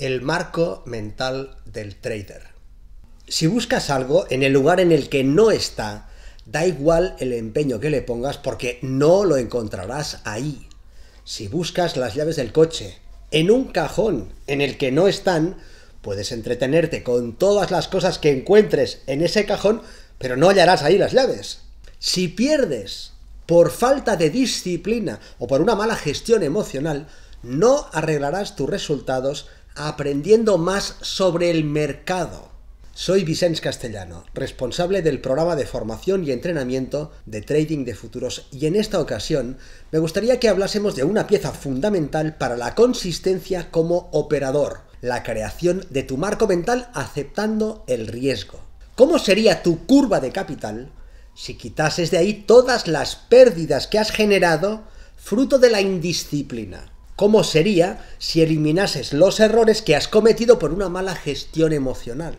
el marco mental del trader. Si buscas algo en el lugar en el que no está, da igual el empeño que le pongas porque no lo encontrarás ahí. Si buscas las llaves del coche en un cajón en el que no están, puedes entretenerte con todas las cosas que encuentres en ese cajón, pero no hallarás ahí las llaves. Si pierdes por falta de disciplina o por una mala gestión emocional, no arreglarás tus resultados aprendiendo más sobre el mercado. Soy Vicens Castellano, responsable del programa de formación y entrenamiento de trading de futuros y en esta ocasión me gustaría que hablásemos de una pieza fundamental para la consistencia como operador, la creación de tu marco mental aceptando el riesgo. ¿Cómo sería tu curva de capital si quitases de ahí todas las pérdidas que has generado fruto de la indisciplina? cómo sería si eliminases los errores que has cometido por una mala gestión emocional.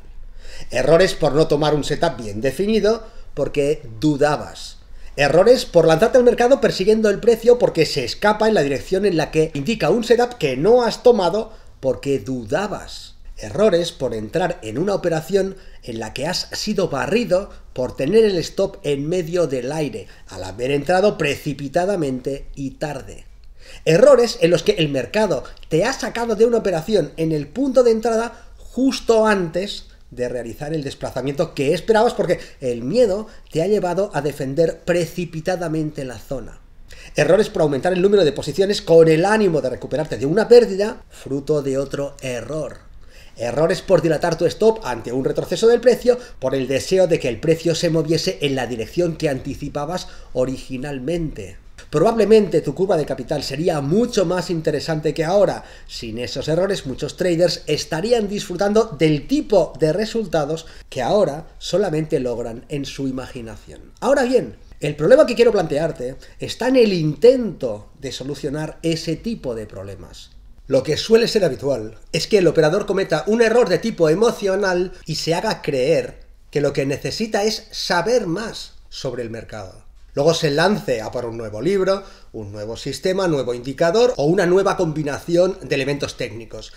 Errores por no tomar un setup bien definido porque dudabas. Errores por lanzarte al mercado persiguiendo el precio porque se escapa en la dirección en la que indica un setup que no has tomado porque dudabas. Errores por entrar en una operación en la que has sido barrido por tener el stop en medio del aire, al haber entrado precipitadamente y tarde. Errores en los que el mercado te ha sacado de una operación en el punto de entrada justo antes de realizar el desplazamiento que esperabas porque el miedo te ha llevado a defender precipitadamente la zona. Errores por aumentar el número de posiciones con el ánimo de recuperarte de una pérdida fruto de otro error. Errores por dilatar tu stop ante un retroceso del precio por el deseo de que el precio se moviese en la dirección que anticipabas originalmente. Probablemente tu curva de capital sería mucho más interesante que ahora. Sin esos errores, muchos traders estarían disfrutando del tipo de resultados que ahora solamente logran en su imaginación. Ahora bien, el problema que quiero plantearte está en el intento de solucionar ese tipo de problemas. Lo que suele ser habitual es que el operador cometa un error de tipo emocional y se haga creer que lo que necesita es saber más sobre el mercado. Luego se lance a por un nuevo libro, un nuevo sistema, nuevo indicador o una nueva combinación de elementos técnicos.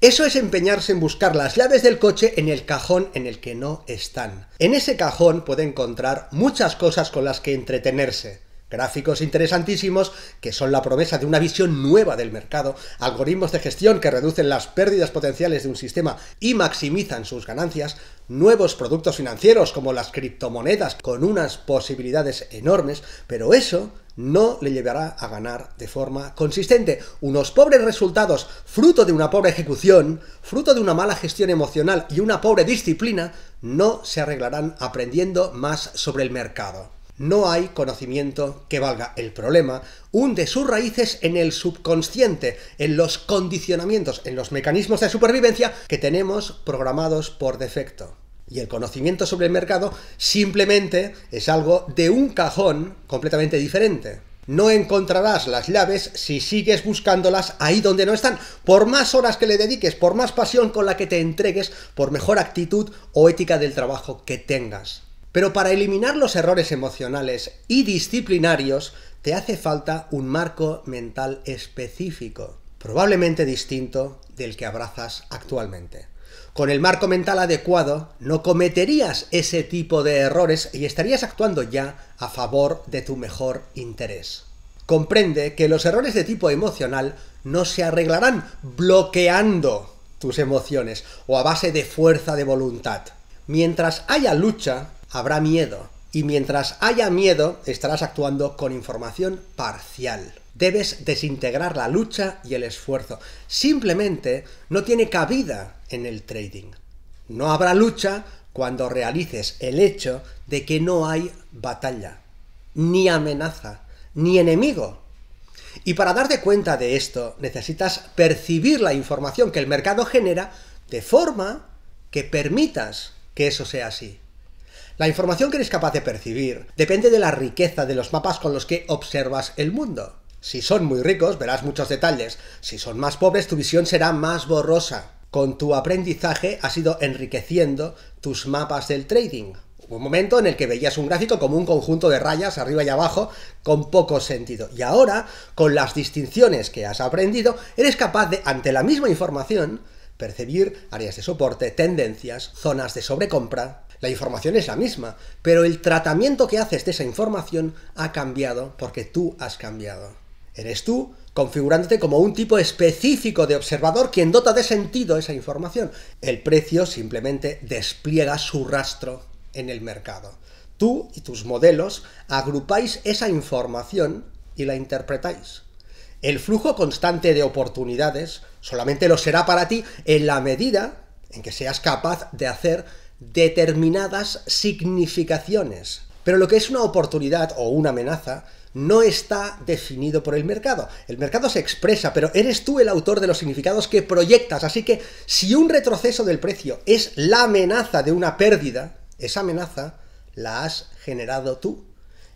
Eso es empeñarse en buscar las llaves del coche en el cajón en el que no están. En ese cajón puede encontrar muchas cosas con las que entretenerse. Gráficos interesantísimos que son la promesa de una visión nueva del mercado, algoritmos de gestión que reducen las pérdidas potenciales de un sistema y maximizan sus ganancias, nuevos productos financieros como las criptomonedas con unas posibilidades enormes, pero eso no le llevará a ganar de forma consistente. Unos pobres resultados, fruto de una pobre ejecución, fruto de una mala gestión emocional y una pobre disciplina, no se arreglarán aprendiendo más sobre el mercado no hay conocimiento que valga. El problema hunde sus raíces en el subconsciente, en los condicionamientos, en los mecanismos de supervivencia que tenemos programados por defecto. Y el conocimiento sobre el mercado simplemente es algo de un cajón completamente diferente. No encontrarás las llaves si sigues buscándolas ahí donde no están, por más horas que le dediques, por más pasión con la que te entregues, por mejor actitud o ética del trabajo que tengas. Pero para eliminar los errores emocionales y disciplinarios, te hace falta un marco mental específico, probablemente distinto del que abrazas actualmente. Con el marco mental adecuado, no cometerías ese tipo de errores y estarías actuando ya a favor de tu mejor interés. Comprende que los errores de tipo emocional no se arreglarán bloqueando tus emociones o a base de fuerza de voluntad. Mientras haya lucha, habrá miedo. Y mientras haya miedo, estarás actuando con información parcial. Debes desintegrar la lucha y el esfuerzo. Simplemente no tiene cabida en el trading. No habrá lucha cuando realices el hecho de que no hay batalla, ni amenaza, ni enemigo. Y para darte cuenta de esto, necesitas percibir la información que el mercado genera de forma que permitas que eso sea así. La información que eres capaz de percibir depende de la riqueza de los mapas con los que observas el mundo. Si son muy ricos, verás muchos detalles. Si son más pobres, tu visión será más borrosa. Con tu aprendizaje has ido enriqueciendo tus mapas del trading. Hubo un momento en el que veías un gráfico como un conjunto de rayas arriba y abajo con poco sentido. Y ahora, con las distinciones que has aprendido, eres capaz de, ante la misma información, percibir áreas de soporte, tendencias, zonas de sobrecompra, la información es la misma, pero el tratamiento que haces de esa información ha cambiado porque tú has cambiado. Eres tú configurándote como un tipo específico de observador quien dota de sentido esa información. El precio simplemente despliega su rastro en el mercado. Tú y tus modelos agrupáis esa información y la interpretáis. El flujo constante de oportunidades solamente lo será para ti en la medida en que seas capaz de hacer determinadas significaciones. Pero lo que es una oportunidad o una amenaza no está definido por el mercado. El mercado se expresa, pero eres tú el autor de los significados que proyectas. Así que si un retroceso del precio es la amenaza de una pérdida, esa amenaza la has generado tú.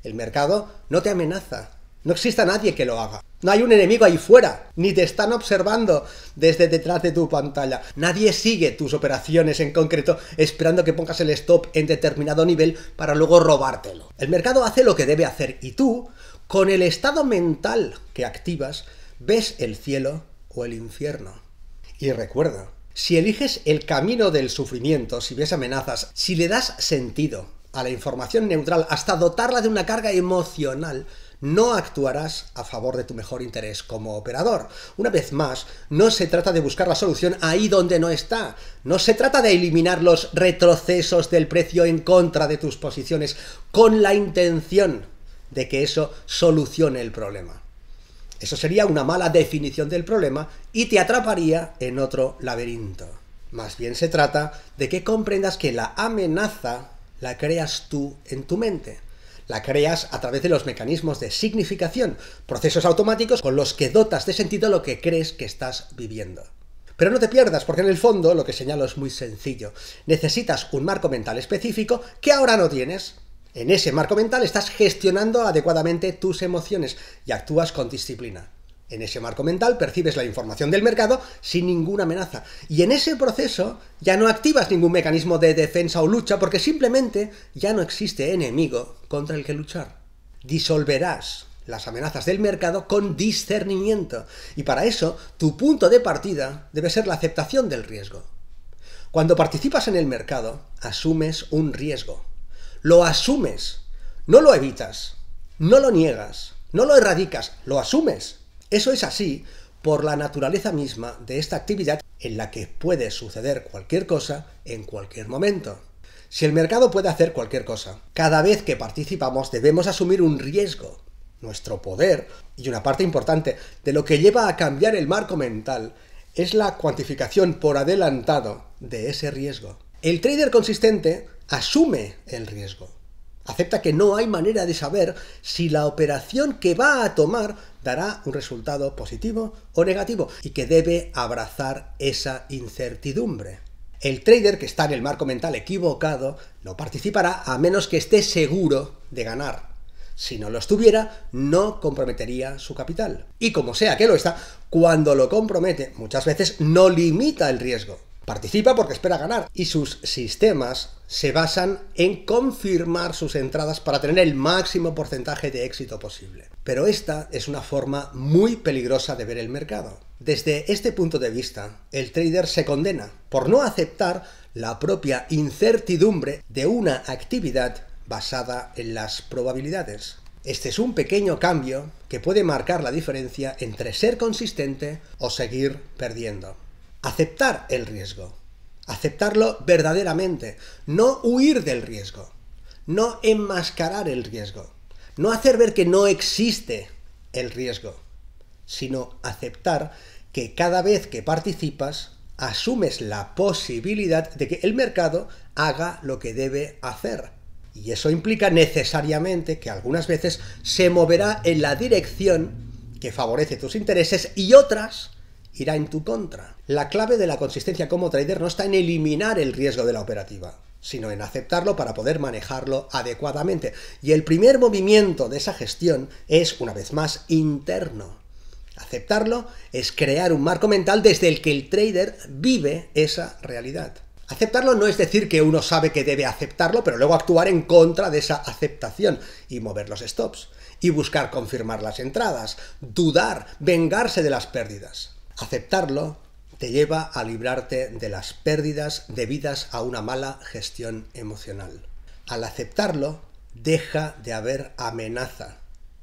El mercado no te amenaza, no existe nadie que lo haga. No hay un enemigo ahí fuera, ni te están observando desde detrás de tu pantalla. Nadie sigue tus operaciones en concreto esperando que pongas el stop en determinado nivel para luego robártelo. El mercado hace lo que debe hacer y tú, con el estado mental que activas, ves el cielo o el infierno. Y recuerda, si eliges el camino del sufrimiento, si ves amenazas, si le das sentido a la información neutral hasta dotarla de una carga emocional, no actuarás a favor de tu mejor interés como operador. Una vez más, no se trata de buscar la solución ahí donde no está. No se trata de eliminar los retrocesos del precio en contra de tus posiciones con la intención de que eso solucione el problema. Eso sería una mala definición del problema y te atraparía en otro laberinto. Más bien se trata de que comprendas que la amenaza la creas tú en tu mente. La creas a través de los mecanismos de significación, procesos automáticos con los que dotas de sentido lo que crees que estás viviendo. Pero no te pierdas, porque en el fondo lo que señalo es muy sencillo. Necesitas un marco mental específico que ahora no tienes. En ese marco mental estás gestionando adecuadamente tus emociones y actúas con disciplina. En ese marco mental percibes la información del mercado sin ninguna amenaza. Y en ese proceso ya no activas ningún mecanismo de defensa o lucha porque simplemente ya no existe enemigo contra el que luchar. Disolverás las amenazas del mercado con discernimiento. Y para eso, tu punto de partida debe ser la aceptación del riesgo. Cuando participas en el mercado, asumes un riesgo. Lo asumes. No lo evitas. No lo niegas. No lo erradicas. Lo asumes. Eso es así por la naturaleza misma de esta actividad en la que puede suceder cualquier cosa en cualquier momento. Si el mercado puede hacer cualquier cosa, cada vez que participamos debemos asumir un riesgo, nuestro poder y una parte importante de lo que lleva a cambiar el marco mental es la cuantificación por adelantado de ese riesgo. El trader consistente asume el riesgo, Acepta que no hay manera de saber si la operación que va a tomar dará un resultado positivo o negativo y que debe abrazar esa incertidumbre. El trader que está en el marco mental equivocado no participará a menos que esté seguro de ganar. Si no lo estuviera, no comprometería su capital. Y como sea que lo está, cuando lo compromete, muchas veces no limita el riesgo. Participa porque espera ganar y sus sistemas se basan en confirmar sus entradas para tener el máximo porcentaje de éxito posible. Pero esta es una forma muy peligrosa de ver el mercado. Desde este punto de vista, el trader se condena por no aceptar la propia incertidumbre de una actividad basada en las probabilidades. Este es un pequeño cambio que puede marcar la diferencia entre ser consistente o seguir perdiendo aceptar el riesgo, aceptarlo verdaderamente, no huir del riesgo, no enmascarar el riesgo, no hacer ver que no existe el riesgo, sino aceptar que cada vez que participas asumes la posibilidad de que el mercado haga lo que debe hacer. Y eso implica necesariamente que algunas veces se moverá en la dirección que favorece tus intereses y otras irá en tu contra. La clave de la consistencia como trader no está en eliminar el riesgo de la operativa, sino en aceptarlo para poder manejarlo adecuadamente. Y el primer movimiento de esa gestión es, una vez más, interno. Aceptarlo es crear un marco mental desde el que el trader vive esa realidad. Aceptarlo no es decir que uno sabe que debe aceptarlo, pero luego actuar en contra de esa aceptación y mover los stops, y buscar confirmar las entradas, dudar, vengarse de las pérdidas. Aceptarlo te lleva a librarte de las pérdidas debidas a una mala gestión emocional. Al aceptarlo, deja de haber amenaza.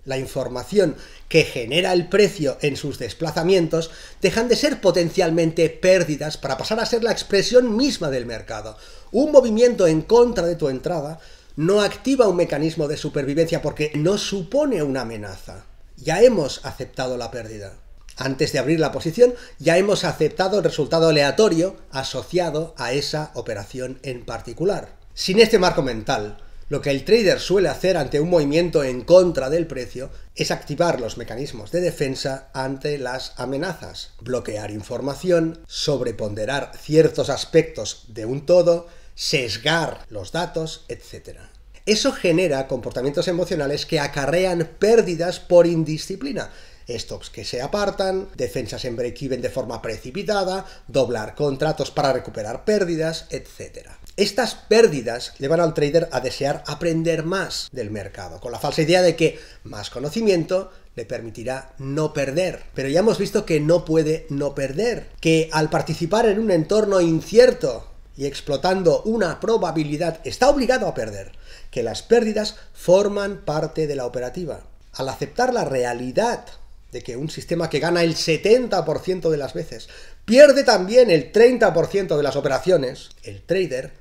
La información que genera el precio en sus desplazamientos dejan de ser potencialmente pérdidas para pasar a ser la expresión misma del mercado. Un movimiento en contra de tu entrada no activa un mecanismo de supervivencia porque no supone una amenaza. Ya hemos aceptado la pérdida. Antes de abrir la posición, ya hemos aceptado el resultado aleatorio asociado a esa operación en particular. Sin este marco mental, lo que el trader suele hacer ante un movimiento en contra del precio es activar los mecanismos de defensa ante las amenazas, bloquear información, sobreponderar ciertos aspectos de un todo, sesgar los datos, etc. Eso genera comportamientos emocionales que acarrean pérdidas por indisciplina, stops que se apartan, defensas en break-even de forma precipitada, doblar contratos para recuperar pérdidas, etc. Estas pérdidas llevan al trader a desear aprender más del mercado, con la falsa idea de que más conocimiento le permitirá no perder. Pero ya hemos visto que no puede no perder, que al participar en un entorno incierto y explotando una probabilidad está obligado a perder, que las pérdidas forman parte de la operativa. Al aceptar la realidad de que un sistema que gana el 70% de las veces pierde también el 30% de las operaciones, el trader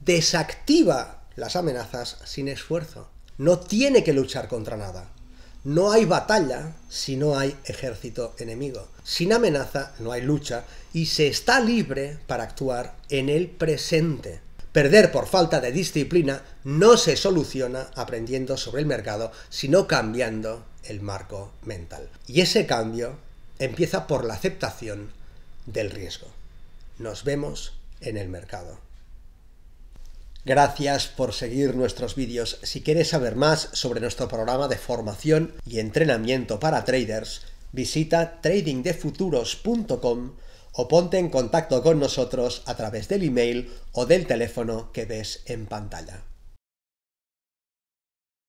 desactiva las amenazas sin esfuerzo. No tiene que luchar contra nada. No hay batalla si no hay ejército enemigo. Sin amenaza no hay lucha y se está libre para actuar en el presente. Perder por falta de disciplina no se soluciona aprendiendo sobre el mercado, sino cambiando el marco mental. Y ese cambio empieza por la aceptación del riesgo. Nos vemos en el mercado. Gracias por seguir nuestros vídeos. Si quieres saber más sobre nuestro programa de formación y entrenamiento para traders, visita tradingdefuturos.com o ponte en contacto con nosotros a través del email o del teléfono que ves en pantalla.